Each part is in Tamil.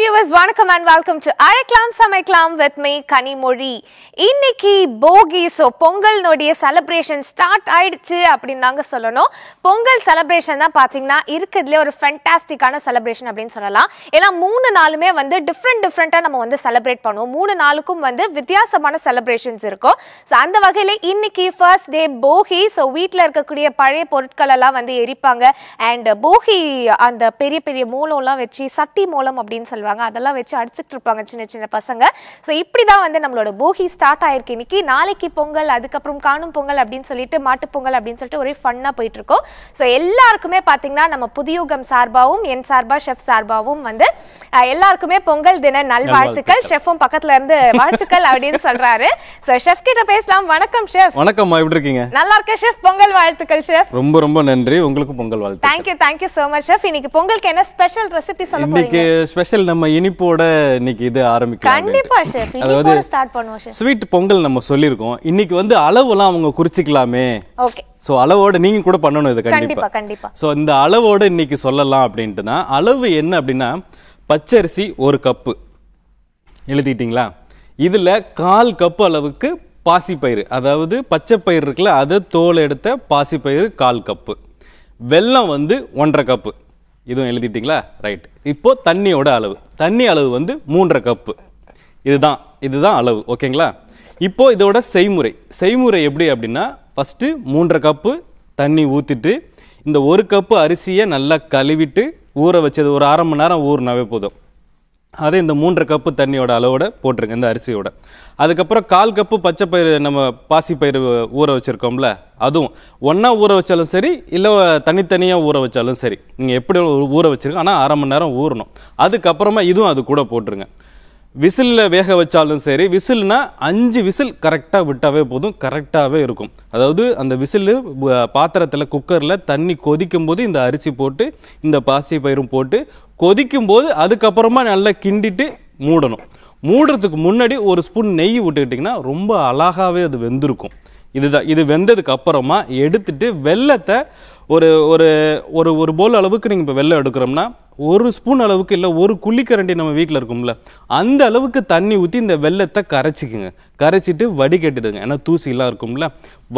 வியூவர்ஸ் வணக்கம் அண்ட் வெல்கம் டு அழைக்கலாம் சமைக்கலாம் வித் மீ கனிமொழி இன்னைக்கு போகி ஸோ பொங்கல்னுடைய செலப்ரேஷன் ஸ்டார்ட் ஆயிடுச்சு அப்படின்னு தாங்க சொல்லணும் பொங்கல் செலப்ரேஷன் தான் பார்த்தீங்கன்னா இருக்கிறதுலே ஒரு ஃபென்டாஸ்டிக்கான செலப்ரேஷன் அப்படின்னு சொல்லலாம் ஏன்னா மூணு நாளுமே வந்து டிஃப்ரெண்ட் டிஃப்ரெண்ட்டாக நம்ம வந்து செலப்ரேட் பண்ணுவோம் மூணு நாளுக்கும் வந்து வித்தியாசமான செலப்ரேஷன்ஸ் இருக்கும் ஸோ அந்த வகையில் இன்னைக்கு ஃபர்ஸ்ட் டே போகி ஸோ வீட்டில் இருக்கக்கூடிய பழைய பொருட்கள் எல்லாம் வந்து எரிப்பாங்க அண்ட் போகி அந்த பெரிய பெரிய மூலம்லாம் வச்சு சட்டி மூலம் அப்படின்னு சொல்லுவாங்க போடுறாங்க அதெல்லாம் வச்சு அடிச்சுட்டு இருப்பாங்க சின்ன சின்ன பசங்க ஸோ இப்படி தான் வந்து நம்மளோட போகி ஸ்டார்ட் ஆயிருக்கு இன்னைக்கு நாளைக்கு பொங்கல் அதுக்கப்புறம் காணும் பொங்கல் அப்படின்னு சொல்லிட்டு மாட்டு பொங்கல் அப்படின்னு சொல்லிட்டு ஒரே ஃபன்னாக போயிட்டு இருக்கோம் ஸோ எல்லாருக்குமே பார்த்தீங்கன்னா நம்ம புதியோகம் சார்பாகவும் என் சார்பா ஷெஃப் சார்பாகவும் வந்து எல்லாருக்குமே பொங்கல் தின நல்வாழ்த்துக்கள் ஷெஃபும் பக்கத்துல இருந்து வாழ்த்துக்கள் அப்படின்னு சொல்றாரு ஸோ ஷெஃப் கிட்ட பேசலாம் வணக்கம் ஷெஃப் வணக்கம் எப்படி இருக்கீங்க நல்லா இருக்க ஷெஃப் பொங்கல் வாழ்த்துக்கள் ஷெஃப் ரொம்ப ரொம்ப நன்றி உங்களுக்கு பொங்கல் வாழ்த்து thank you thank you so much chef இன்னைக்கு பொங்கலுக்கு என்ன ஸ்பெஷல் ரெசிபி சொல்ல இன்னைக்கு ஸ்பெஷல் நம்ம நம்ம இனிப்போட இன்னைக்கு இது ஆரம்பிக்கலாம் கண்டிப்பா ஷெஃப் அதாவது ஸ்டார்ட் பண்ணுவோம் ஷெஃப் ஸ்வீட் பொங்கல் நம்ம சொல்லிருக்கோம் இன்னைக்கு வந்து அளவுலாம் அவங்க குறிச்சிக்கலாமே ஓகே சோ அளவோட நீங்க கூட பண்ணணும் இது கண்டிப்பா கண்டிப்பா சோ இந்த அளவோட இன்னைக்கு சொல்லலாம் அப்படின்ட்டு தான் அளவு என்ன அப்படின்னா பச்சரிசி ஒரு கப்பு எழுதிட்டீங்களா இதுல கால் கப் அளவுக்கு பாசிப்பயிறு அதாவது பச்சை பயிர் இருக்குல்ல அதை தோல் எடுத்த பாசிப்பயிறு கால் கப்பு வெல்லம் வந்து ஒன்றரை கப்பு இதுவும் எழுதிட்டிங்களா ரைட் இப்போது தண்ணியோட அளவு தண்ணி அளவு வந்து மூன்றரை கப்பு இதுதான் இதுதான் அளவு ஓகேங்களா இப்போது இதோட செய்முறை செய்முறை எப்படி அப்படின்னா ஃபஸ்ட்டு மூன்றரை கப்பு தண்ணி ஊற்றிட்டு இந்த ஒரு கப்பு அரிசியை நல்லா கழுவிட்டு ஊற வச்சது ஒரு அரை மணி நேரம் ஊறினாவே போதும் அதை இந்த மூன்று கப்பு தண்ணியோட அளவோட போட்டிருங்க இந்த அரிசியோட அதுக்கப்புறம் கால் கப்பு பச்சை பயிறு நம்ம பாசிப்பயிறு ஊற வச்சுருக்கோம்ல அதுவும் ஒன்றா ஊற வச்சாலும் சரி இல்லை தனித்தனியாக ஊற வச்சாலும் சரி நீங்கள் எப்படி ஊற வச்சுருக்கோம் ஆனால் அரை மணி நேரம் ஊறணும் அதுக்கப்புறமா இதுவும் அது கூட போட்டுருங்க விசிலில் வேக வச்சாலும் சரி விசில்னா அஞ்சு விசில் கரெக்டாக விட்டாவே போதும் கரெக்டாகவே இருக்கும் அதாவது அந்த விசில் பாத்திரத்தில் குக்கரில் தண்ணி கொதிக்கும் போது இந்த அரிசி போட்டு இந்த பாசி பயிரும் போட்டு கொதிக்கும் போது அதுக்கப்புறமா நல்லா கிண்டிட்டு மூடணும் மூடுறதுக்கு முன்னாடி ஒரு ஸ்பூன் நெய் விட்டுக்கிட்டிங்கன்னா ரொம்ப அழகாகவே அது வெந்திருக்கும் இதுதான் இது வெந்ததுக்கு அப்புறமா எடுத்துட்டு வெள்ளத்தை ஒரு ஒரு ஒரு ஒரு போல் அளவுக்கு நீங்கள் இப்போ வெள்ளம் எடுக்கிறோம்னா ஒரு ஸ்பூன் அளவுக்கு இல்லை ஒரு குள்ளிக்கரண்டி நம்ம வீட்டில் இருக்கும்ல அந்த அளவுக்கு தண்ணி ஊற்றி இந்த வெள்ளத்தை கரைச்சிக்கோங்க கரைச்சிட்டு வடிகட்டிடுங்க ஏன்னா தூசிலாம் இருக்கும்ல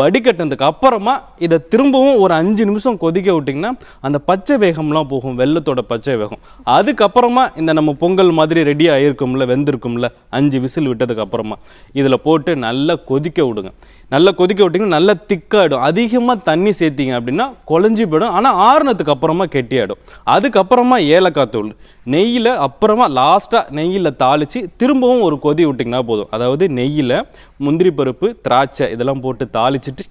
வடிகட்டினதுக்கு அப்புறமா இதை திரும்பவும் ஒரு அஞ்சு நிமிஷம் கொதிக்க விட்டிங்கன்னா அந்த பச்சை வேகம்லாம் போகும் வெள்ளத்தோட பச்சை வேகம் அதுக்கப்புறமா இந்த நம்ம பொங்கல் மாதிரி ரெடி ஆகிருக்கும்ல வெந்திருக்கும்ல அஞ்சு விசில் விட்டதுக்கு அப்புறமா இதில் போட்டு நல்லா கொதிக்க விடுங்க நல்லா கொதிக்க விட்டிங்கன்னா நல்லா திக்காகிடும் அதிகமாக தண்ணி சேர்த்திங்க அப்படின்னா குழஞ்சி போயிடும் ஆனால் ஆறுனதுக்கு அப்புறமா கெட்டியாயிடும் அதுக்கப்புறமா ஏலக்காய் தூள் நெய்யில் அப்புறமா லாஸ்ட்டாக நெய்யில் தாளித்து திரும்பவும் ஒரு கொதி விட்டிங்கன்னா போதும் அதாவது நெய்யில் முந்திரி பருப்பு திராட்சை இதெல்லாம் போட்டு தாளிச்சிட்டு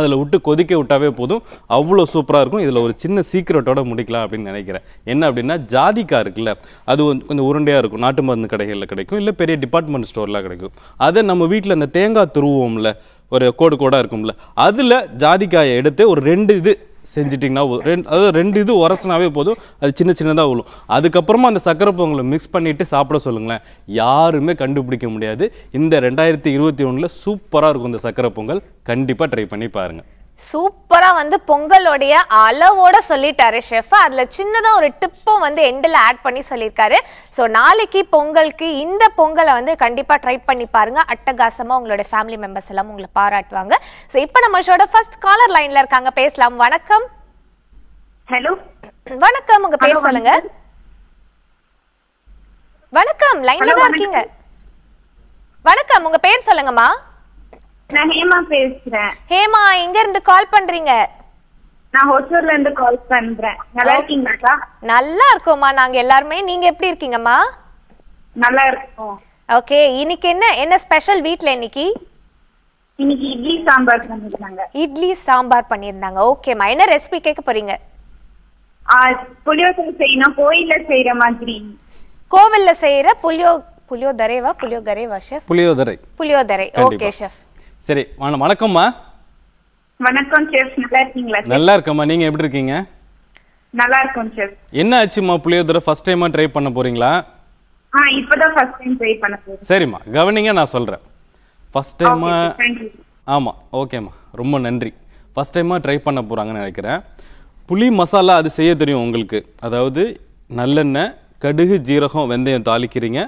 அதில் விட்டு கொதிக்க விட்டாவே போதும் அவ்வளோ சூப்பராக இருக்கும் இதில் ஒரு சின்ன சீக்கிரட்டோட முடிக்கலாம் அப்படின்னு நினைக்கிறேன் என்ன அப்படின்னா ஜாதிக்காய் இருக்குல்ல அது வந்து கொஞ்சம் உருண்டையாக இருக்கும் நாட்டு மருந்து கடைகளில் கிடைக்கும் இல்லை பெரிய டிபார்ட்மெண்ட் ஸ்டோரில் கிடைக்கும் அதை நம்ம வீட்டில் அந்த தேங்காய் துருவோம்ல ஒரு கோடு கோடாக இருக்கும்ல அதில் ஜாதிக்காயை எடுத்து ஒரு ரெண்டு இது செஞ்சிட்டிங்கன்னா ரெண்டு அதாவது ரெண்டு இது உரசினாவே போதும் அது சின்ன சின்னதாக விழும் அதுக்கப்புறமா அந்த சக்கரை பொங்கலை மிக்ஸ் பண்ணிவிட்டு சாப்பிட சொல்லுங்களேன் யாருமே கண்டுபிடிக்க முடியாது இந்த ரெண்டாயிரத்தி இருபத்தி ஒன்றில் சூப்பராக இருக்கும் இந்த சக்கரை பொங்கல் கண்டிப்பாக ட்ரை பண்ணி பாருங்கள் சூப்பரா வந்து பொங்கலோடைய அளவோட சொல்லிட்டாரு ஷெஃப் அதுல சின்னதா ஒரு டிப்பும் வந்து எண்டில் ஆட் பண்ணி சொல்லியிருக்காரு ஸோ நாளைக்கு பொங்கலுக்கு இந்த பொங்கலை வந்து கண்டிப்பா ட்ரை பண்ணி பாருங்க அட்டகாசமா உங்களோட ஃபேமிலி மெம்பர்ஸ் எல்லாம் உங்களை பாராட்டுவாங்க ஸோ இப்போ நம்ம ஷோட ஃபர்ஸ்ட் காலர் லைன்ல இருக்காங்க பேசலாம் வணக்கம் ஹலோ வணக்கம் உங்க பேர் சொல்லுங்க வணக்கம் லைன்ல தான் இருக்கீங்க வணக்கம் உங்க பேர் சொல்லுங்கம்மா நான் ஹேமா பேசுறேன் ஹேமா எங்க இருந்து கால் பண்றீங்க நான் ஹொசூர்ல இருந்து கால் பண்றேன் நல்லா இருக்கீங்களா நல்லா இருக்கோம்மா நாங்க எல்லாருமே நீங்க எப்படி இருக்கீங்கம்மா நல்லா இருக்கோம் ஓகே இன்னைக்கு என்ன என்ன ஸ்பெஷல் வீட்ல இன்னைக்கு இன்னைக்கு இட்லி சாம்பார் பண்ணிருந்தாங்க இட்லி சாம்பார் பண்ணிருந்தாங்க ஓகேம்மா என்ன ரெசிபி கேட்க போறீங்க புளியோதரை செய்யணும் கோயில்ல செய்யற மாதிரி கோவில்ல செய்யற புளியோ புளியோதரைவா புளியோதரைவா chef puliyodharai puliyodharai okay chef சரி வணக்கம்மா வணக்கம் செஃப் நல்லா இருக்கீங்களா நல்லா இருக்கம்மா நீங்க எப்படி இருக்கீங்க நல்லா இருக்கும் செஃப் என்ன ஆச்சுமா புளியோதரை ஃபர்ஸ்ட் டைமா ட்ரை பண்ண போறீங்களா ஆ இப்போதான் ஃபர்ஸ்ட் டைம் ட்ரை பண்ண போறேன் சரிம்மா கவனிங்க நான் சொல்றேன் ஃபர்ஸ்ட் டைமா ஆமா ஓகேம்மா ரொம்ப நன்றி ஃபர்ஸ்ட் டைமா ட்ரை பண்ண போறாங்கன்னு நினைக்கிறேன் புளி மசாலா அது செய்ய தெரியும் உங்களுக்கு அதாவது நல்லெண்ணெய் கடுகு ஜீரகம் வெந்தயம் தாளிக்கிறீங்க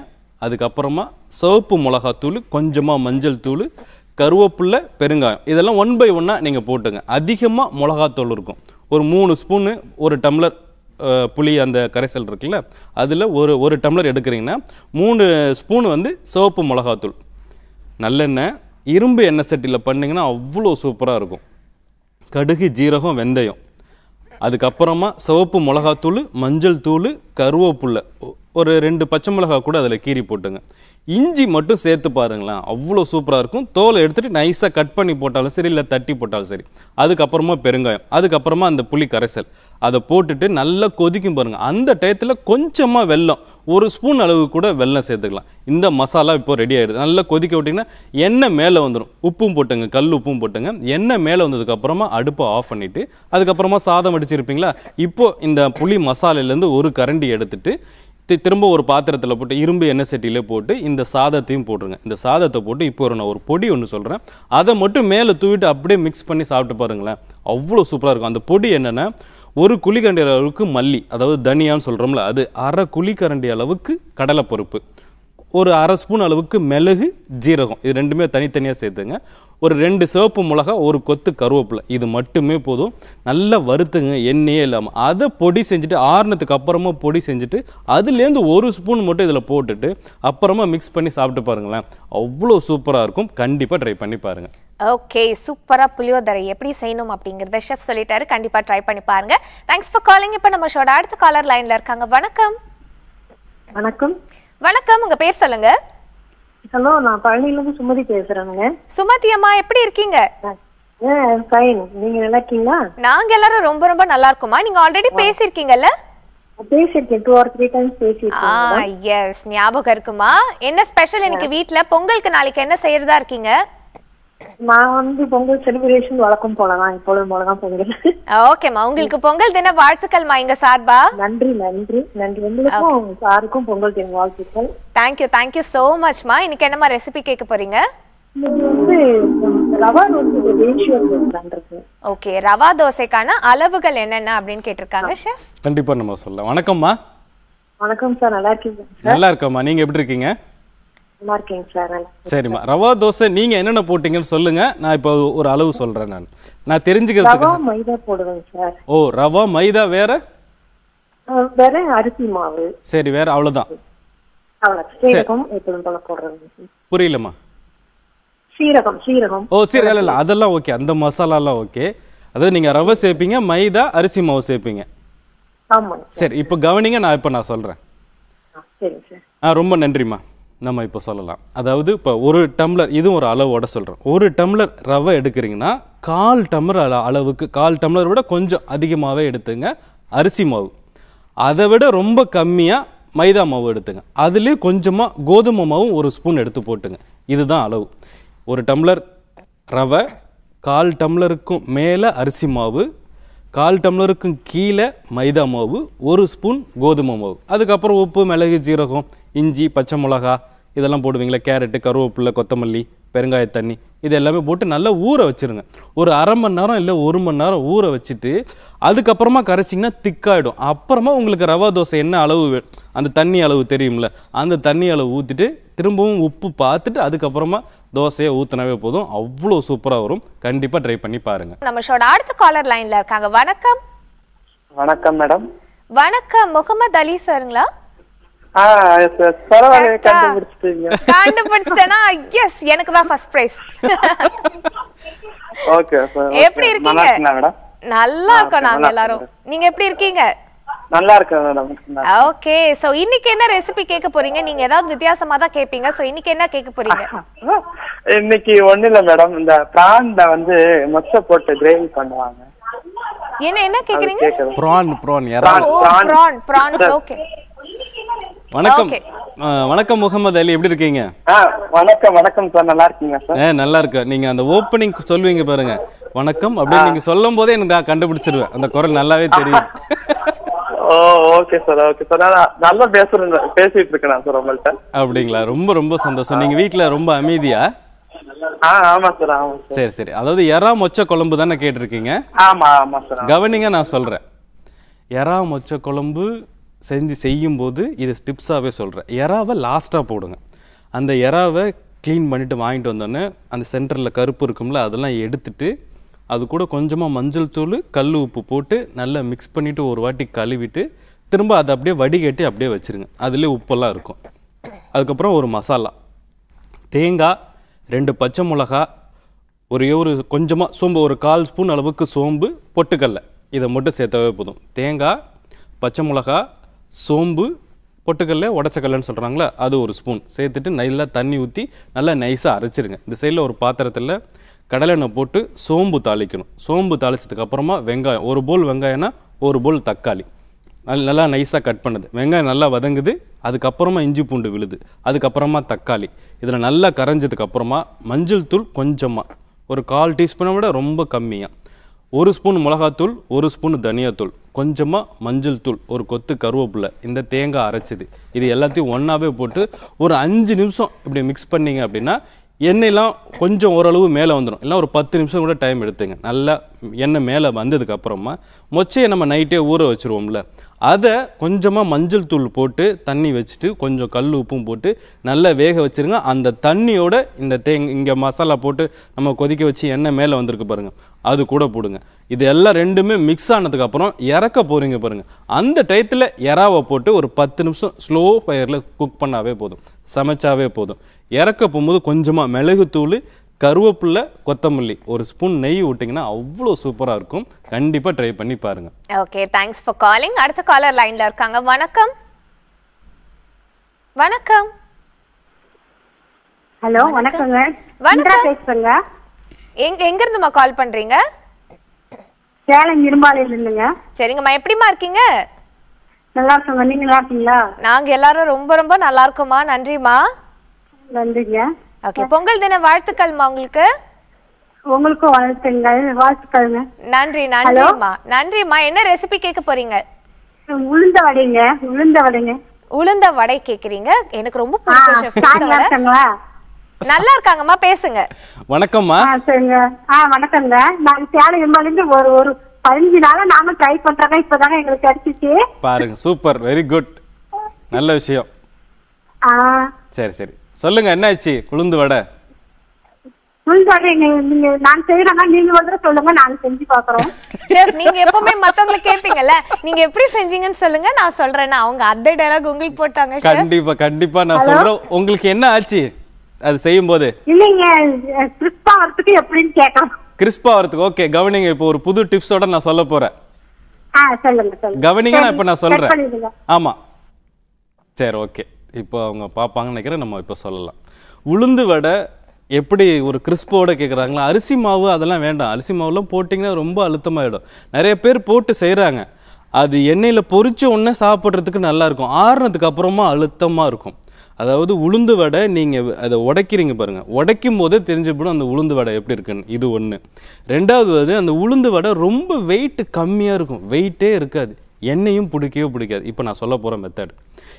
அதுக்கப்புறமா சிவப்பு மிளகாத்தூள் கொஞ்சமாக மஞ்சள் தூள் கருவேப்பில்லை பெருங்காயம் இதெல்லாம் ஒன் பை ஒன்னாக நீங்கள் போட்டுங்க அதிகமாக மிளகாத்தூள் இருக்கும் ஒரு மூணு ஸ்பூனு ஒரு டம்ளர் புளி அந்த கரைசல் இருக்குல்ல அதில் ஒரு ஒரு டம்ளர் எடுக்கிறீங்கன்னா மூணு ஸ்பூன் வந்து சிவப்பு மிளகாத்தூள் நல்லெண்ணெய் இரும்பு எண்ணெய் சட்டியில் பண்ணிங்கன்னா அவ்வளோ சூப்பராக இருக்கும் கடுகு ஜீரகம் வெந்தயம் அதுக்கப்புறமா சிவப்பு மிளகாத்தூள் மஞ்சள் தூள் கருவேப்புல்ல ஒரு ரெண்டு பச்சை மிளகா கூட அதில் கீறி போட்டுங்க இஞ்சி மட்டும் சேர்த்து பாருங்களேன் அவ்வளோ சூப்பராக இருக்கும் தோலை எடுத்துகிட்டு நைஸாக கட் பண்ணி போட்டாலும் சரி இல்லை தட்டி போட்டாலும் சரி அதுக்கப்புறமா பெருங்காயம் அதுக்கப்புறமா அந்த புளி கரைசல் அதை போட்டுட்டு நல்லா கொதிக்கும் பாருங்கள் அந்த டயத்தில் கொஞ்சமாக வெல்லம் ஒரு ஸ்பூன் அளவு கூட வெள்ளம் சேர்த்துக்கலாம் இந்த மசாலா இப்போ ரெடி ஆகிடுது நல்லா கொதிக்க விட்டிங்கன்னா எண்ணெய் மேலே வந்துடும் உப்பும் போட்டுங்க கல் உப்பும் போட்டுங்க எண்ணெய் மேலே வந்ததுக்கப்புறமா அடுப்பை ஆஃப் பண்ணிவிட்டு அதுக்கப்புறமா சாதம் அடிச்சிருப்பீங்களா இப்போது இந்த புளி மசாலையிலேருந்து ஒரு கரண்டி எடுத்துகிட்டு திரும்ப ஒரு பாத்திரத்தில் போட்டு இரும்பு எண்ணெய் சட்டியில் போட்டு இந்த சாதத்தையும் போட்டுருங்க இந்த சாதத்தை போட்டு இப்போ நான் ஒரு பொடி ஒன்று சொல்கிறேன் அதை மட்டும் மேலே தூவிட்டு அப்படியே மிக்ஸ் பண்ணி சாப்பிட்டு பாருங்களேன் அவ்வளோ சூப்பராக இருக்கும் அந்த பொடி என்னென்னா ஒரு குழிக்கரண்டி அளவுக்கு மல்லி அதாவது தனியான்னு சொல்கிறோம்ல அது அரை குழிக்கரண்டி அளவுக்கு கடலைப்பருப்பு ஒரு அரை ஸ்பூன் அளவுக்கு மிளகு ஜீரகம் இது ரெண்டுமே தனித்தனியாக சேர்த்துங்க ஒரு ரெண்டு சிவப்பு மிளகா ஒரு கொத்து கருவேப்பிலை இது மட்டுமே போதும் நல்லா வறுத்துங்க எண்ணெயே இல்லாமல் அதை பொடி செஞ்சுட்டு ஆறுனதுக்கு அப்புறமா பொடி செஞ்சுட்டு அதுலேருந்து ஒரு ஸ்பூன் மட்டும் இதில் போட்டுட்டு அப்புறமா மிக்ஸ் பண்ணி சாப்பிட்டு பாருங்களேன் அவ்வளோ சூப்பராக இருக்கும் கண்டிப்பாக ட்ரை பண்ணி பாருங்கள் ஓகே சூப்பராக புளியோதரை எப்படி செய்யணும் அப்படிங்கிறத ஷெஃப் சொல்லிட்டாரு கண்டிப்பாக ட்ரை பண்ணி பாருங்க தேங்க்ஸ் ஃபார் காலிங் இப்போ நம்ம ஷோட அடுத்த காலர் லைனில் இருக்காங்க வணக்கம் வணக்கம் வணக்கம் உங்க பேர் சொல்லுங்க ஹலோ நான் பழனில இருந்து சுமதி பேசுறேங்க சுமதி அம்மா எப்படி இருக்கீங்க ஃபைன் நீங்க நல்லா இருக்கீங்களா நாங்க எல்லாரும் ரொம்ப ரொம்ப நல்லா இருக்குமா நீங்க ஆல்ரெடி பேசிருக்கீங்கல்ல பேசிருக்கேன் டூ ஆர் த்ரீ டைம்ஸ் பேசிருக்கேன் எஸ் ஞாபகம் இருக்குமா என்ன ஸ்பெஷல் இன்னைக்கு வீட்ல பொங்கலுக்கு நாளைக்கு என்ன செய்யறதா இருக்கீங்க நான் வந்து பொங்கல் செலிபிரேஷன் வழக்கம் போலதான் இப்பொழுது போலதான் பொங்கல் ஓகேம்மா உங்களுக்கு பொங்கல் தின வாழ்த்துக்கள்மா எங்க சார்பா நன்றி நன்றி நன்றி உங்களுக்கும் சாருக்கும் பொங்கல் தின வாழ்த்துக்கள் தேங்க்யூ தேங்க்யூ சோ மச்மா இன்னைக்கு என்னமா ரெசிபி கேட்க போறீங்க ஓகே ரவா தோசைக்கான அளவுகள் என்னென்ன அப்படின்னு கேட்டிருக்காங்க ஷெஃப் கண்டிப்பா நம்ம சொல்லலாம் வணக்கம்மா வணக்கம் சார் நல்லா இருக்கீங்க நல்லா இருக்கம்மா நீங்க எப்படி இருக்கீங்க சரிம்மா ரவா தோசை நீங்க என்னென்ன போட்டீங்கன்னு சொல்லுங்க நான் இப்போ ஒரு அளவு சொல்றேன் நான் நான் தெரிஞ்சுக்கிறதுக்கு மைதா போடுவேன் சார் ஓ ரவா மைதா வேற வேற அரிசி மாவு சரி வேற அவ்வளவுதான் புரியலம்மா சீரகம் சீரகம் ஓ சீரகம் இல்ல அதெல்லாம் ஓகே அந்த மசாலா எல்லாம் ஓகே அதாவது நீங்க ரவை சேர்ப்பீங்க மைதா அரிசி மாவு சேர்ப்பீங்க ஆமா சரி இப்போ கவனிங்க நான் இப்போ நான் சொல்றேன் ஆ ரொம்ப நன்றிம்மா நம்ம இப்போ சொல்லலாம் அதாவது இப்போ ஒரு டம்ளர் இதுவும் ஒரு அளவோட சொல்கிறோம் ஒரு டம்ளர் ரவை எடுக்கிறீங்கன்னா கால் டம்ளர் அளவுக்கு கால் டம்ளர் விட கொஞ்சம் அதிகமாகவே எடுத்துங்க அரிசி மாவு அதை விட ரொம்ப கம்மியாக மைதா மாவு எடுத்துங்க அதுலேயே கொஞ்சமாக கோதுமை மாவும் ஒரு ஸ்பூன் எடுத்து போட்டுங்க இதுதான் அளவு ஒரு டம்ளர் ரவை கால் டம்ளருக்கும் மேலே அரிசி மாவு கால் டம்ளருக்கும் கீழே மைதா மாவு ஒரு ஸ்பூன் கோதுமை மாவு அதுக்கப்புறம் உப்பு மிளகு ஜீரகம் இஞ்சி பச்சை மிளகா இதெல்லாம் போடுவீங்களா கேரட்டு கருவேப்பில்லை கொத்தமல்லி பெருங்காய தண்ணி இது எல்லாமே போட்டு நல்லா ஊற வச்சுருங்க ஒரு அரை மணி நேரம் இல்லை ஒரு மணி நேரம் ஊற வச்சுட்டு அதுக்கப்புறமா கரைச்சிங்கன்னா திக்காயிடும் அப்புறமா உங்களுக்கு ரவா தோசை என்ன அளவு அந்த தண்ணி அளவு தெரியும்ல அந்த தண்ணி அளவு ஊற்றிட்டு திரும்பவும் உப்பு பார்த்துட்டு அதுக்கப்புறமா தோசையை ஊற்றினாவே போதும் அவ்வளோ சூப்பராக வரும் கண்டிப்பாக ட்ரை பண்ணி பாருங்கள் நம்ம ஷோட அடுத்த காலர் லைனில் இருக்காங்க வணக்கம் வணக்கம் மேடம் வணக்கம் முகமது அலி சாருங்களா எனக்கு தான் ஃபர்ஸ்ட் ஓகே எப்படி இருக்கீங்க நல்லா இருக்கோம் நாங்க எல்லாரும் நீங்க எப்படி இருக்கீங்க நல்லா ஓகே என்ன ரெசிபி கேக்க போறீங்க நீங்க ஏதாவது வித்தியாசமா தான் கேப்பீங்க சோ இன்னைக்கு என்ன கேட்க போறீங்க இன்னைக்கு ஒண்ணு இல்ல மேடம் இந்த பிரான்ல வந்து மொச்ச போட்டு கிரேவி பண்ணுவாங்க என்ன என்ன கேக்குறீங்க பிரான் பிரான் பிரான் பிரான் ஓகே வணக்கம் வணக்கம் முகமது அலி எப்படி இருக்கீங்க வணக்கம் வணக்கம் சார் நல்லா இருக்கீங்க சார் நல்லா இருக்கு நீங்க அந்த ஓப்பனிங் சொல்லுவீங்க பாருங்க வணக்கம் அப்படின்னு நீங்க சொல்லும் போதே எனக்கு நான் கண்டுபிடிச்சிருவேன் அந்த குரல் நல்லாவே தெரியும் ஓ ஓகே சார் நல்லா பேசுறேன் பேசிட்டு இருக்கேன் சார் அப்படிங்களா ரொம்ப ரொம்ப சந்தோஷம் நீங்க ரொம்ப அமைதியா சரி சரி அதாவது எறா மொச்ச குழம்பு தானே கவனிங்க நான் சொல்றேன் எறா மொச்ச குழம்பு செஞ்சு செய்யும்போது இது டிப்ஸாகவே சொல்கிறேன் எறாவை லாஸ்ட்டாக போடுங்க அந்த எறாவை க்ளீன் பண்ணிவிட்டு வாங்கிட்டு வந்தோடனே அந்த சென்டரில் கருப்பு இருக்கும்ல அதெல்லாம் எடுத்துட்டு அது கூட கொஞ்சமாக மஞ்சள் தூள் கல் உப்பு போட்டு நல்லா மிக்ஸ் பண்ணிவிட்டு ஒரு வாட்டி கழுவிட்டு திரும்ப அதை அப்படியே வடிகட்டி அப்படியே வச்சுருங்க அதிலே உப்பெல்லாம் இருக்கும் அதுக்கப்புறம் ஒரு மசாலா தேங்காய் ரெண்டு பச்சை மிளகா ஒரே ஒரு கொஞ்சமாக சோம்பு ஒரு கால் ஸ்பூன் அளவுக்கு சோம்பு பொட்டுக்கல்ல இதை மட்டும் சேர்த்தவே போதும் தேங்காய் பச்சை மிளகா சோம்பு பொட்டுக்கல்ல உடச்சக்கல்லன்னு சொல்கிறாங்களே அது ஒரு ஸ்பூன் சேர்த்துட்டு நல்லா தண்ணி ஊற்றி நல்லா நைஸாக அரைச்சிருங்க இந்த சைடில் ஒரு பாத்திரத்தில் கடலெண்ணெய் போட்டு சோம்பு தாளிக்கணும் சோம்பு தாளித்ததுக்கப்புறமா வெங்காயம் ஒரு போல் வெங்காயம்னா ஒரு போல் தக்காளி நல்லா நைஸாக கட் பண்ணுது வெங்காயம் நல்லா வதங்குது அதுக்கப்புறமா இஞ்சி பூண்டு விழுது அதுக்கப்புறமா தக்காளி இதில் நல்லா கரைஞ்சதுக்கப்புறமா மஞ்சள் தூள் கொஞ்சமாக ஒரு கால் டீஸ்பூனை விட ரொம்ப கம்மியாக ஒரு ஸ்பூன் மிளகாத்தூள் ஒரு ஸ்பூன் தனியாத்தூள் கொஞ்சமாக மஞ்சள் தூள் ஒரு கொத்து கருவேப்பிலை இந்த தேங்காய் அரைச்சிது இது எல்லாத்தையும் ஒன்றாவே போட்டு ஒரு அஞ்சு நிமிஷம் இப்படி மிக்ஸ் பண்ணிங்க அப்படின்னா எண்ணெய்லாம் கொஞ்சம் ஓரளவு மேலே வந்துடும் இல்லை ஒரு பத்து நிமிஷம் கூட டைம் எடுத்துங்க நல்லா எண்ணெய் மேலே வந்ததுக்கப்புறமா மொச்சையை நம்ம நைட்டே ஊற வச்சுருவோம்ல அதை கொஞ்சமாக மஞ்சள் தூள் போட்டு தண்ணி வச்சுட்டு கொஞ்சம் கல் உப்பும் போட்டு நல்லா வேக வச்சுருங்க அந்த தண்ணியோட இந்த தேங் இங்கே மசாலா போட்டு நம்ம கொதிக்க வச்சு எண்ணெய் மேலே வந்திருக்கு பாருங்கள் அது கூட போடுங்க இது எல்லாம் ரெண்டுமே மிக்ஸ் ஆனதுக்கப்புறம் இறக்க போகிறீங்க பாருங்கள் அந்த டயத்தில் இறாவை போட்டு ஒரு பத்து நிமிஷம் ஸ்லோ ஃபயரில் குக் பண்ணாவே போதும் சமைச்சாவே போதும் இறக்க போகும்போது கொஞ்சமாக மிளகுத்தூள் கருவேப்பில்லை கொத்தமல்லி ஒரு ஸ்பூன் நெய் விட்டிங்கன்னா அவ்வளோ சூப்பராக இருக்கும் கண்டிப்பாக ட்ரை பண்ணி பாருங்க ஓகே தேங்க்ஸ் ஃபார் காலிங் அடுத்த காலர் லைனில் இருக்காங்க வணக்கம் வணக்கம் ஹலோ வணக்கங்க வணக்கம் பேசுறேங்க எங்க எங்க இருந்துமா கால் பண்றீங்க சேலம் இரும்பாலையில இருந்துங்க சரிங்கம்மா எப்படிமா இருக்கீங்க நல்லா இருக்கோங்க நீங்க நல்லா இருக்கீங்களா நாங்க எல்லாரும் ரொம்ப ரொம்ப நல்லா இருக்கோமா நன்றிமா நன்றிங்க ஓகே பொங்கல் தின வாழ்த்துக்கள்மா உங்களுக்கு உங்களுக்கும் வாழ்த்துங்க வாழ்த்துக்கள்ங்க நன்றி நன்றிமா நன்றிமா என்ன ரெசிபி கேட்க போறீங்க உளுந்த வடைங்க உளுந்த வடைங்க உளுந்த வடை கேக்குறீங்க எனக்கு ரொம்ப பிடிச்ச நல்லா இருக்காங்கம்மா பேசுங்க வணக்கம்மா சரிங்க ஆ வணக்கங்க நாங்க சேலம் விமானிலிருந்து ஒரு ஒரு பதினஞ்சு நாளா நாம ட்ரை பண்றாங்க இப்பதாங்க எங்களுக்கு கிடைச்சிச்சு பாருங்க சூப்பர் வெரி குட் நல்ல விஷயம் சரி சரி சொல்லுங்க என்னாச்சு உளுந்து வடை நீங்க நீங்க எப்படி செஞ்சீங்கன்னு சொல்லுங்க நான் சொல்றேன் அவங்க அதே உங்களுக்கு கண்டிப்பா கண்டிப்பா நான் உங்களுக்கு என்ன ஆச்சு அது செய்யும் போது வரதுக்கு எப்படின்னு கிறிஸ்பா வரதுக்கு ஓகே கவனிங்க இப்போ ஒரு புது டிப்ஸோட நான் சொல்ல போறேன் கவனிங்க நான் இப்ப நான் சொல்றேன் ஆமா சரி ஓகே இப்போ அவங்க பார்ப்பாங்கன்னு நினைக்கிறேன் நம்ம இப்போ சொல்லலாம் உளுந்து வடை எப்படி ஒரு கிறிஸ்போட கேட்குறாங்களா அரிசி மாவு அதெல்லாம் வேண்டாம் அரிசி மாவுலாம் போட்டிங்கன்னா ரொம்ப அழுத்தமாகிடும் நிறைய பேர் போட்டு செய்கிறாங்க அது எண்ணெயில் பொறிச்ச உடனே சாப்பிட்றதுக்கு நல்லாயிருக்கும் ஆறுனதுக்கு அப்புறமா அழுத்தமாக இருக்கும் அதாவது உளுந்து வடை நீங்கள் அதை உடைக்கிறீங்க பாருங்கள் உடைக்கும் போதே போடும் அந்த உளுந்து வடை எப்படி இருக்குன்னு இது ஒன்று ரெண்டாவது வந்து அந்த உளுந்து வடை ரொம்ப வெயிட் கம்மியாக இருக்கும் வெயிட்டே இருக்காது எண்ணெயும் பிடிக்கவே பிடிக்காது இப்போ நான் சொல்ல போகிற மெத்தட்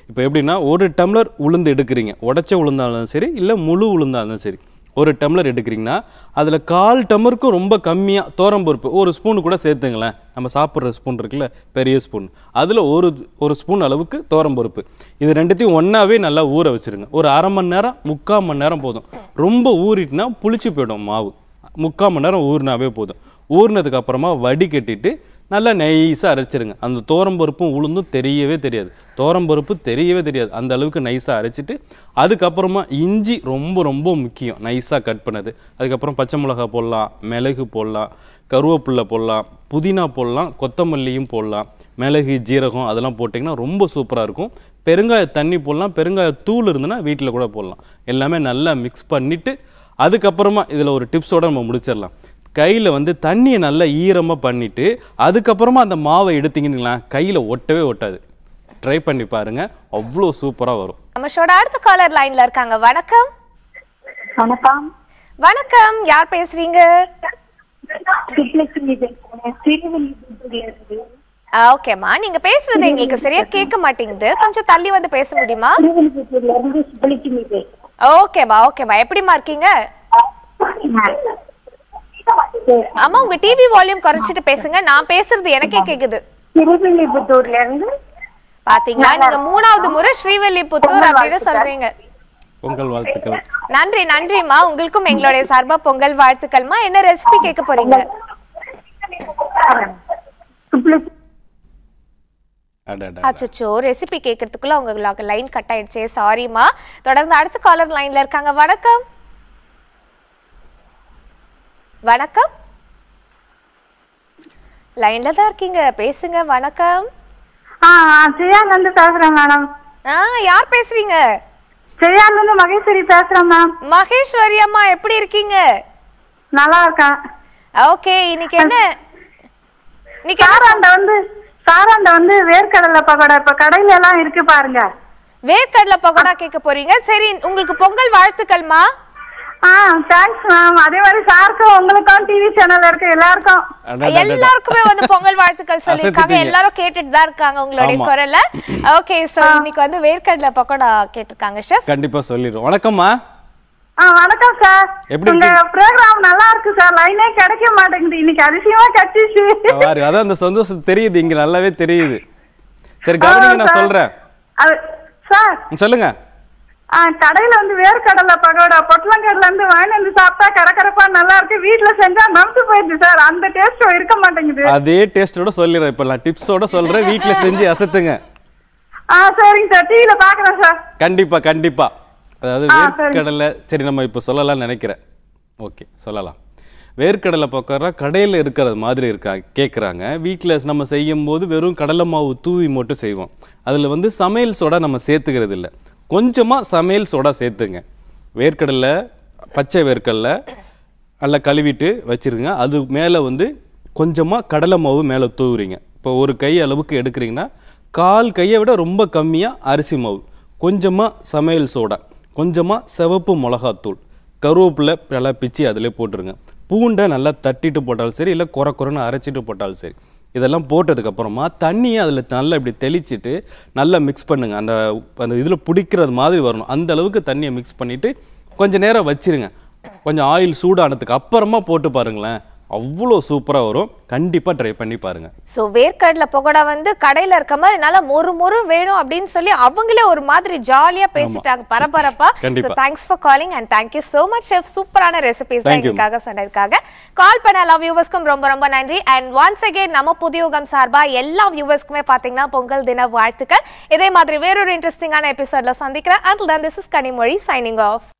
இப்போ எப்படின்னா ஒரு டம்ளர் உளுந்து எடுக்கிறீங்க உடச்ச உளுந்தாலும் சரி இல்லை முழு உளுந்தாலும் சரி ஒரு டம்ளர் எடுக்கிறீங்கன்னா அதில் கால் டம்ளருக்கும் ரொம்ப கம்மியாக தோரம் தோரம்பருப்பு ஒரு ஸ்பூன் கூட சேர்த்துங்களேன் நம்ம சாப்பிட்ற ஸ்பூன் இருக்குல்ல பெரிய ஸ்பூன் அதில் ஒரு ஒரு ஸ்பூன் அளவுக்கு தோரம் தோரம்பருப்பு இது ரெண்டுத்தையும் ஒன்றாவே நல்லா ஊற வச்சுருங்க ஒரு அரை மணி நேரம் முக்கால் மணி நேரம் போதும் ரொம்ப ஊறிட்டுனா புளிச்சு போயிடும் மாவு முக்கால் மணி நேரம் ஊறினாவே போதும் ஊறினதுக்கப்புறமா கட்டிட்டு நல்லா நைஸாக அரைச்சிருங்க அந்த பருப்பும் உளுந்தும் தெரியவே தெரியாது பருப்பு தெரியவே தெரியாது அந்த அளவுக்கு நைஸாக அரைச்சிட்டு அதுக்கப்புறமா இஞ்சி ரொம்ப ரொம்ப முக்கியம் நைஸாக கட் பண்ணது அதுக்கப்புறம் பச்சை மிளகாய் போடலாம் மிளகு போடலாம் கருவேப்பில்ல போடலாம் புதினா போடலாம் கொத்தமல்லியும் போடலாம் மிளகு ஜீரகம் அதெல்லாம் போட்டிங்கன்னா ரொம்ப சூப்பராக இருக்கும் பெருங்காய தண்ணி போடலாம் பெருங்காய தூள் இருந்ததுன்னா வீட்டில் கூட போடலாம் எல்லாமே நல்லா மிக்ஸ் பண்ணிவிட்டு அதுக்கப்புறமா இதில் ஒரு டிப்ஸோடு நம்ம முடிச்சிடலாம் கையில் வந்து தண்ணியை நல்லா ஈரமாக பண்ணிவிட்டு அதுக்கப்புறமா அந்த மாவை எடுத்தீங்கன்னா கையில் ஒட்டவே ஒட்டாது ட்ரை பண்ணி பாருங்க அவ்வளோ சூப்பராக வரும் ரமேஷோட அடுத்த காலர் லைன்ல இருக்காங்க வணக்கம் வணக்கம் வணக்கம் யார் பேசுறீங்க ஓகேம்மா நீங்க பேசுறது எங்களுக்கு சரியா கேட்க மாட்டேங்குது கொஞ்சம் தள்ளி வந்து பேச முடியுமா ஓகேம்மா ஓகேம்மா எப்படிமா இருக்கீங்க அம்மா உங்க டிவி வால்யூம் குறைச்சிட்டு பேசுங்க நான் பேசுறது எனக்கே கேக்குது திருவில்லிபுத்தூர்ல இருந்து பாத்தீங்களா நீங்க மூணாவது முறை ஸ்ரீவில்லிபுத்தூர் அப்படின்னு சொல்றீங்க பொங்கல் வாழ்த்துக்கள் நன்றி நன்றிமா உங்களுக்கும் எங்களுடைய சார்பா பொங்கல் வாழ்த்துக்கள்மா என்ன ரெசிபி கேட்க போறீங்க அச்சோ ரெசிபி கேக்குறதுக்குள்ள உங்களுக்கு லைன் கட் ஆயிடுச்சு சாரிமா தொடர்ந்து அடுத்த காலர் லைன்ல இருக்காங்க வணக்கம் வணக்கம் லைன்ல தான் இருக்கீங்க பேசுங்க வணக்கம் சியால இருந்து பேசுறேன் மேடம் ஆ யார் பேசுறீங்க சியால இருந்து மகேஸ்வரி பேசுறேன் மேம் மகேஸ்வரி அம்மா எப்படி இருக்கீங்க நல்லா இருக்கேன் ஓகே இன்னைக்கு என்ன இன்னைக்கு சாராண்ட வந்து சாராண்ட வந்து வேர்க்கடலை பகோடா இப்ப கடையில எல்லாம் இருக்கு பாருங்க வேர்க்கடலை பகோடா கேட்க போறீங்க சரி உங்களுக்கு பொங்கல் வாழ்த்துக்கள்மா தேங்க்ஸ் அதே மாதிரி சாருக்கும் உங்களுக்கும் டிவி எல்லாருக்கும் எல்லாருக்குமே வந்து பொங்கல் வாழ்த்துக்கள் சொல்லிருக்காங்க எல்லாரும் இருக்காங்க ஓகே இன்னைக்கு வந்து வேர்க்கடலை பக்கோடா கண்டிப்பா வணக்கம் சார் ப்ரோக்ராம் நல்லா இருக்கு சார் லைனே கிடைக்க மாட்டேங்குது இன்னைக்கு அதிசயமா அதான் அந்த சந்தோஷம் தெரியுது இங்க நல்லாவே தெரியுது சரி நான் சொல்றேன் சார் சொல்லுங்க கடையில வந்து வேர்க்கடலை பகோடா பொட்டலங்கடல இருந்து வாங்கி வந்து சாப்பிட்டா கரகரப்பா நல்லா இருக்கு வீட்டுல செஞ்சா நமக்கு போயிடுது சார் அந்த டேஸ்ட் இருக்க மாட்டேங்குது அதே டேஸ்டோட சொல்லிடுறேன் இப்ப நான் டிப்ஸோட சொல்றேன் வீட்டுல செஞ்சு அசத்துங்க ஆ சரிங்க சார் டிவில பாக்குறேன் சார் கண்டிப்பா கண்டிப்பா அதாவது வேர்க்கடலை சரி நம்ம இப்போ சொல்லலாம் நினைக்கிறேன் ஓகே சொல்லலாம் வேர்க்கடலை பக்கம்னா கடையில் இருக்கிறது மாதிரி இருக்கா கேட்குறாங்க வீட்டில் நம்ம செய்யும் போது வெறும் கடலை மாவு தூவி மட்டும் செய்வோம் அதில் வந்து சமையல் சோடா நம்ம சேர்த்துக்கிறது இல்லை கொஞ்சமாக சமையல் சோடா சேர்த்துங்க வேர்க்கடலை பச்சை வேர்க்கடலை நல்லா கழுவிட்டு வச்சுருங்க அது மேலே வந்து கொஞ்சமாக கடலை மாவு மேலே தூவுறீங்க இப்போ ஒரு கை அளவுக்கு எடுக்கிறீங்கன்னா கால் கையை விட ரொம்ப கம்மியாக அரிசி மாவு கொஞ்சமாக சமையல் சோடா கொஞ்சமாக சிவப்பு மிளகாத்தூள் கருவேப்பிலை நல்லா பிச்சு அதிலே போட்டுருங்க பூண்டை நல்லா தட்டிட்டு போட்டாலும் சரி இல்லை குறை குறைன்னு அரைச்சிட்டு போட்டாலும் சரி இதெல்லாம் போட்டதுக்கப்புறமா தண்ணியை அதில் நல்லா இப்படி தெளிச்சுட்டு நல்லா மிக்ஸ் பண்ணுங்கள் அந்த அந்த இதில் பிடிக்கிறது மாதிரி வரணும் அந்த அளவுக்கு தண்ணியை மிக்ஸ் பண்ணிவிட்டு கொஞ்சம் நேரம் வச்சிருங்க கொஞ்சம் ஆயில் சூடானதுக்கு அப்புறமா போட்டு பாருங்களேன் அவ்வளோ சூப்பராக வரும் கண்டிப்பாக ட்ரை பண்ணி பாருங்கள் ஸோ வேர்க்கடலை பகோடா வந்து கடையில் இருக்க மாதிரி நல்லா மொறு மொறு வேணும் அப்படின்னு சொல்லி அவங்களே ஒரு மாதிரி ஜாலியாக பேசிட்டாங்க பரபரப்பா கண்டிப்பாக thanks for calling and thank you so much chef சூப்பரான ரெசிபிஸ் எங்களுக்காக சொன்னதுக்காக கால் பண்ண எல்லா வியூவர்ஸ்க்கும் ரொம்ப ரொம்ப நன்றி அண்ட் ஒன்ஸ் அகெயின் நம்ம புதியோகம் சார்பாக எல்லா வியூவர்ஸ்க்குமே பார்த்தீங்கன்னா பொங்கல் தின வாழ்த்துக்கள் இதே மாதிரி வேறொரு இன்ட்ரெஸ்டிங்கான எபிசோடில் சந்திக்கிறேன் and then this is Kanimozhi signing of